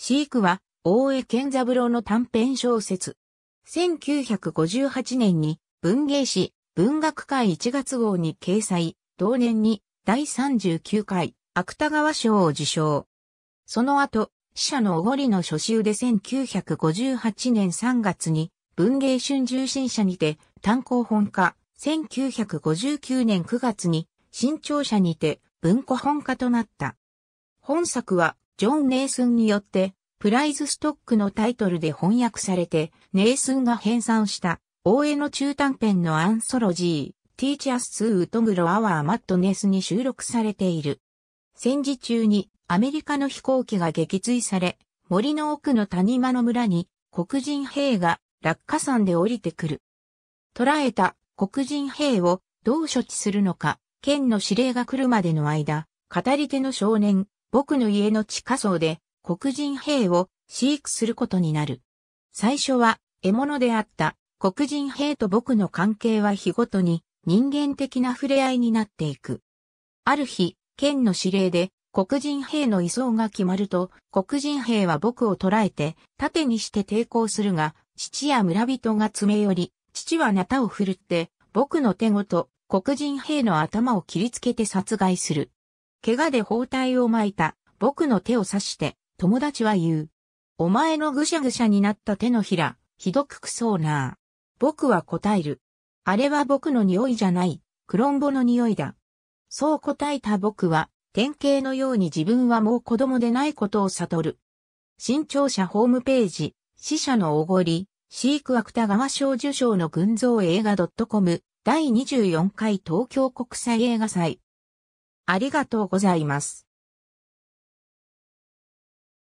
飼育は、大江健三郎の短編小説。1958年に、文芸誌、文学会1月号に掲載、同年に、第39回、芥川賞を受賞。その後、死者のおごりの初集で1958年3月に、文芸春秋新社にて、単行本化、1959年9月に、新潮社にて、文庫本化となった。本作は、ジョン・ネースンによって、プライズストックのタイトルで翻訳されて、ネースンが編纂した、大江の中短編のアンソロジー、Teach Us to Utogro Our Madness に収録されている。戦時中にアメリカの飛行機が撃墜され、森の奥の谷間の村に黒人兵が落下山で降りてくる。捕らえた黒人兵をどう処置するのか、県の指令が来るまでの間、語り手の少年、僕の家の地下層で黒人兵を飼育することになる。最初は獲物であった黒人兵と僕の関係は日ごとに人間的な触れ合いになっていく。ある日、県の指令で黒人兵の移送が決まると、黒人兵は僕を捕らえて盾にして抵抗するが、父や村人が詰め寄り、父はなたを振るって僕の手ごと黒人兵の頭を切りつけて殺害する。怪我で包帯を巻いた、僕の手を刺して、友達は言う。お前のぐしゃぐしゃになった手のひら、ひどくくそうな。僕は答える。あれは僕の匂いじゃない、クロンボの匂いだ。そう答えた僕は、典型のように自分はもう子供でないことを悟る。新潮社ホームページ、死者のおごり、飼育芥川賞受賞の群像映画 .com 第24回東京国際映画祭。ありがとうございます。